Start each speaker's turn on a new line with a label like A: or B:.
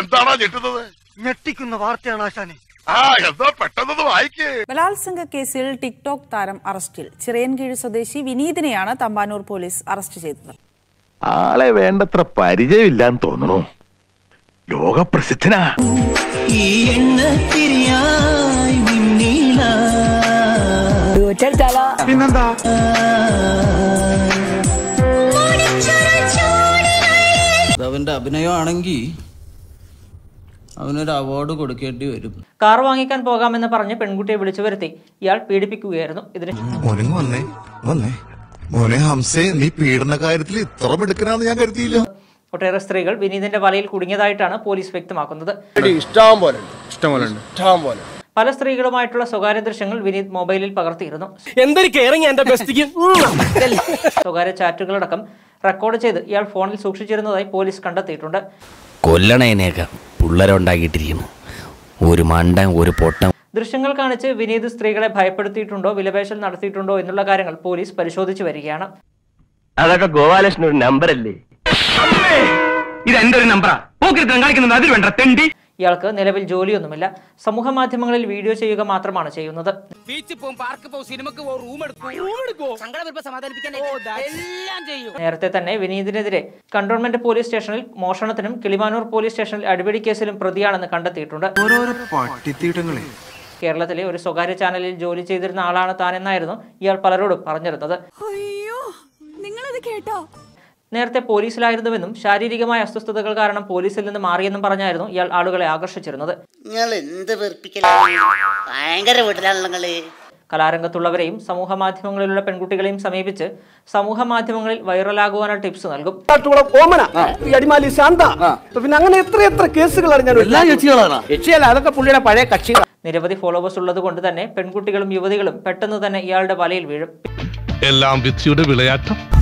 A: എന്താണാ ഞെട്ടുന്നത് ഞെട്ടിക്കുന്ന വാർത്തയാണ് ആശാനെ ബലാത്സംഗ കേസിൽ ടിക്ടോക് താരം അറസ്റ്റിൽ ചിറയൻകീഴ് സ്വദേശി വിനീതിനെയാണ് തമ്പാനൂർ പോലീസ് അറസ്റ്റ് ചെയ്തത് ആളെ വേണ്ടത്ര പരിചയമില്ലാന്ന് തോന്നുന്നു ലോകപ്രസിദ്ധനാ ഈ പിന്നെന്താ അവന്റെ അഭിനയമാണെങ്കിൽ അവനൊരു അവാർഡ് കൊടുക്കേണ്ടി വരും കാർ വാങ്ങിക്കാൻ പോകാമെന്ന് പറഞ്ഞ് പെൺകുട്ടിയെ വിളിച്ചു വരുത്തി ഇയാൾ പീഡിപ്പിക്കുകയായിരുന്നു ഇതിന് ഒട്ടേറെ സ്ത്രീകൾ വിനീതിന്റെ വലയിൽ കുടുങ്ങിയതായിട്ടാണ് പോലീസ് വ്യക്തമാക്കുന്നത് ഇഷ്ടം പോലെ ഇഷ്ടം പോലെ ഇഷ്ടം പോലെ പല സ്ത്രീകളുമായിട്ടുള്ള സ്വകാര്യ ദൃശ്യങ്ങൾ വിനീത് മൊബൈലിൽ പകർത്തിയിരുന്നു സ്വകാര്യ ചാറ്റുകളടക്കം റെക്കോർഡ് ചെയ്ത് ഇയാൾ ഫോണിൽ സൂക്ഷിച്ചിരുന്നതായി പോലീസ് കണ്ടെത്തിയിട്ടുണ്ട് കൊല്ലണേനേക്ക ഒരു മണ്ട ഒരു പൊട്ടം ദൃശ്യങ്ങൾ കാണിച്ച് വിനീത് സ്ത്രീകളെ ഭയപ്പെടുത്തിയിട്ടുണ്ടോ വിലപേശൽ നടത്തിയിട്ടുണ്ടോ എന്നുള്ള കാര്യങ്ങൾ പോലീസ് പരിശോധിച്ചു വരികയാണ് അതൊക്കെ ഗോപാലകൃഷ്ണൻ ഒരു നമ്പറല്ലേ ഇത് എന്റെ ഒരു നമ്പറാ പോക്കിരുത്തം കാണിക്കുന്നത് അതിൽ വേണ്ട തെണ്ടി ഇയാൾക്ക് നിലവിൽ ജോലിയൊന്നുമില്ല സമൂഹ മാധ്യമങ്ങളിൽ വീഡിയോ ചെയ്യുക മാത്രമാണ് ചെയ്യുന്നത് നേരത്തെ തന്നെ വിനീതിനെതിരെ കണ്ടോൺമെന്റ് പോലീസ് സ്റ്റേഷനിൽ മോഷണത്തിനും കിളിമാനൂർ പോലീസ് സ്റ്റേഷനിൽ അടിപിടി കേസിലും പ്രതിയാണെന്ന് കണ്ടെത്തിയിട്ടുണ്ട് കേരളത്തിലെ ഒരു സ്വകാര്യ ചാനലിൽ ജോലി ചെയ്തിരുന്ന ആളാണ് താനെന്നായിരുന്നു ഇയാൾ പലരോടും പറഞ്ഞിരുന്നത് നിങ്ങളത് കേട്ടോ നേരത്തെ പോലീസിലായിരുന്നുവെന്നും ശാരീരികമായ അസ്വസ്ഥതകൾ കാരണം പോലീസിൽ നിന്ന് മാറിയെന്നും പറഞ്ഞായിരുന്നു ഇയാൾ ആളുകളെ ആകർഷിച്ചിരുന്നത് കലാരംഗത്തുള്ളവരെയും സമൂഹ മാധ്യമങ്ങളിലുള്ള പെൺകുട്ടികളെയും സമീപിച്ച് സമൂഹ മാധ്യമങ്ങളിൽ വൈറലാകുവാനുള്ള ടിപ്സ് നൽകും പിന്നെ അങ്ങനെ എത്ര എത്ര കേസുകളാണ് ഞാൻ അതൊക്കെ പഴയ കക്ഷികൾ നിരവധി ഫോളോവേഴ്സ് ഉള്ളത് കൊണ്ട് തന്നെ പെൺകുട്ടികളും യുവതികളും പെട്ടെന്ന് തന്നെ ഇയാളുടെ വലയിൽ വീഴും എല്ലാം വിളയാട്ടം